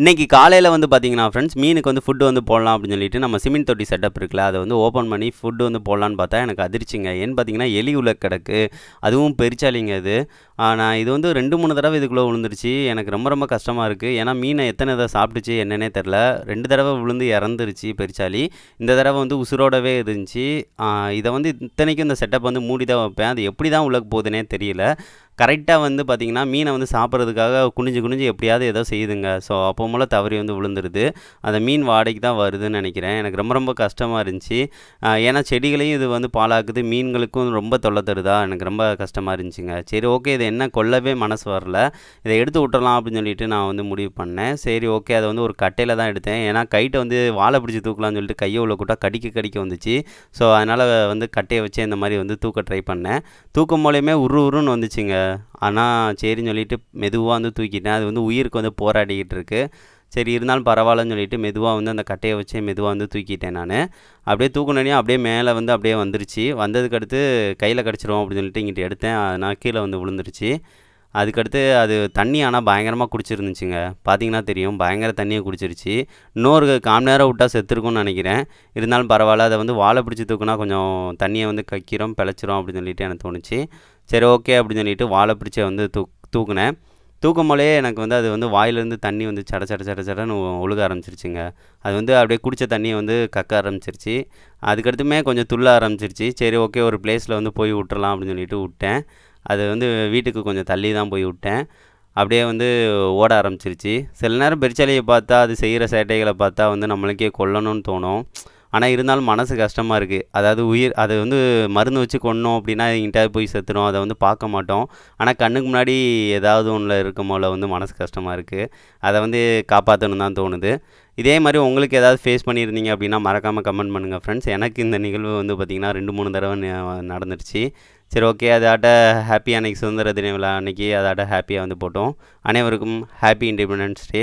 இன்றைக்கி காலையில் வந்து பார்த்திங்கன்னா ஃப்ரெண்ட்ஸ் மீனுக்கு வந்து ஃபுட்டு வந்து போடலாம் அப்படின்னு சொல்லிட்டு நம்ம சிமெண்ட் தொட்டி செட்டப் இருக்குல்ல அதை வந்து ஓப்பன் பண்ணி ஃபுட்டு வந்து போடலான்னு பார்த்தா எனக்கு அதிர்ச்சிங்க ஏன்னு பார்த்தீங்கன்னா எலி உள்ள கிடக்கு அதுவும் பெரிச்சாலிங்க அது நான் இது வந்து ரெண்டு மூணு தடவை இதுக்குள்ளே விழுந்துருச்சு எனக்கு ரொம்ப ரொம்ப கஷ்டமாக இருக்குது ஏன்னா மீனை எத்தனை இதை சாப்பிட்டுச்சு என்னென்னே தெரில ரெண்டு தடவை விழுந்து இறந்துருச்சு பெரிச்சாலி இந்த தடவை வந்து உசுரோடவே இருந்துச்சு இதை வந்து இத்தனைக்கும் இந்த செட்டப் வந்து மூடி தான் வைப்பேன் அது எப்படி தான் உள்ளே போகுதுனே தெரியல கரெக்டாக வந்து பார்த்திங்கன்னா மீனை வந்து சாப்பிட்றதுக்காக குனிஞ்சு குனிஞ்சு எப்படியாவது ஏதோ செய்யுதுங்க ஸோ அப்போ மூலம் தவறி வந்து விழுந்துருது அந்த மீன் வாடகைக்கு தான் வருதுன்னு நினைக்கிறேன் எனக்கு ரொம்ப ரொம்ப கஷ்டமாக இருந்துச்சு ஏன்னா செடிகளையும் இது வந்து பாலாக்குது மீன்களுக்கும் ரொம்ப தொல்லை தருதா எனக்கு ரொம்ப கஷ்டமாக இருந்துச்சுங்க சரி ஓகே இது என்ன கொல்லவே மனசு வரல இதை எடுத்து விட்டுறலாம் அப்படின்னு சொல்லிட்டு நான் வந்து முடிவு பண்ணேன் சரி ஓகே அதை வந்து ஒரு கட்டையில் தான் எடுத்தேன் ஏன்னா கைட்டை வந்து வாழை பிடிச்சி தூக்கலாம்னு சொல்லிட்டு கையை உள்ள கூட்டால் கடிக்க கடிக்க வந்துச்சு ஸோ அதனால் வந்து கட்டையை வச்சு இந்த மாதிரி வந்து தூக்க ட்ரை பண்ணேன் தூக்கம் மூலயமே உரு உருன்னு வந்துச்சுங்க ஆனால் சரின்னு சொல்லிட்டு மெதுவாக வந்து தூக்கிட்டேன் அது வந்து உயிருக்கு வந்து போராடிக்கிட்டு இருக்குது சரி இருந்தாலும் பரவாயில்லன்னு சொல்லிட்டு மெதுவாக வந்து அந்த கட்டையை வச்சு மெதுவாக வந்து தூக்கிட்டேன் நான் அப்படியே தூக்குனே அப்படியே மேலே வந்து அப்படியே வந்துருச்சு வந்ததுக்கடுத்து கையில் கிடச்சிரும் அப்படின்னு சொல்லிட்டு இங்கிட்டு எடுத்தேன் நான் கீழே வந்து விழுந்துருச்சு அதுக்கடுத்து அது தண்ணி ஆனால் பயங்கரமாக குடிச்சிருந்துச்சுங்க பார்த்தீங்கன்னா தெரியும் பயங்கர தண்ணியை குடிச்சிருச்சு இன்னொரு காம் நேரம் விட்டால் செத்துருக்கும்னு நினைக்கிறேன் இருந்தாலும் பரவாயில்ல அதை வந்து வாழை பிடிச்சி தூக்குனா கொஞ்சம் தண்ணியை வந்து கக்கிறோம் பிழைச்சிரும் அப்படின்னு சொல்லிட்டு எனக்கு தோணுச்சு சரி ஓகே அப்படின்னு சொல்லிட்டு வாழை பிடிச்ச வந்து தூ தூக்குனேன் தூக்கும் போலே எனக்கு வந்து அது வந்து வாயிலேருந்து தண்ணி வந்து சட சட சட சடன்னு ஒழுக ஆரம்பிச்சிருச்சுங்க அது வந்து அப்படியே குடித்த தண்ணியை வந்து கக்க ஆரம்பிச்சிருச்சு அதுக்கடுத்துமே கொஞ்சம் துள்ள ஆரம்பிச்சிருச்சு சரி ஓகே ஒரு பிளேஸில் வந்து போய் விட்டுறலாம் அப்படின்னு சொல்லிட்டு விட்டேன் அது வந்து வீட்டுக்கு கொஞ்சம் தள்ளி தான் போய் விட்டேன் அப்படியே வந்து ஓட ஆரம்பிச்சிருச்சு சில நேரம் பெருச்சாலையை பார்த்தா அது செய்கிற சேட்டைகளை பார்த்தா வந்து நம்மளுக்கே கொல்லணும்னு தோணும் ஆனால் இருந்தாலும் மனசு கஷ்டமாக இருக்குது அதாவது உயிர் அதை வந்து மருந்து வச்சு கொண்டோம் அப்படின்னா எங்கிட்ட போய் செத்துடும் அதை வந்து பார்க்க மாட்டோம் ஆனால் கண்ணுக்கு முன்னாடி ஏதாவது ஒன்றில் இருக்குமோல வந்து மனசு கஷ்டமாக இருக்குது அதை வந்து காப்பாற்றணும் தான் தோணுது இதே மாதிரி உங்களுக்கு ஏதாவது ஃபேஸ் பண்ணியிருந்தீங்க அப்படின்னா மறக்காமல் கமெண்ட் பண்ணுங்கள் ஃப்ரெண்ட்ஸ் எனக்கு இந்த நிகழ்வு வந்து பார்த்திங்கன்னா ரெண்டு மூணு தடவை நடந்துருச்சு சரி ஓகே அதாட்ட ஹாப்பியாக அன்றைக்கி சுதந்திர தின விழா அன்றைக்கி அதாட்ட ஹாப்பியாக வந்து போட்டோம் அனைவருக்கும் ஹாப்பி இண்டிபெண்டன்ஸ் டே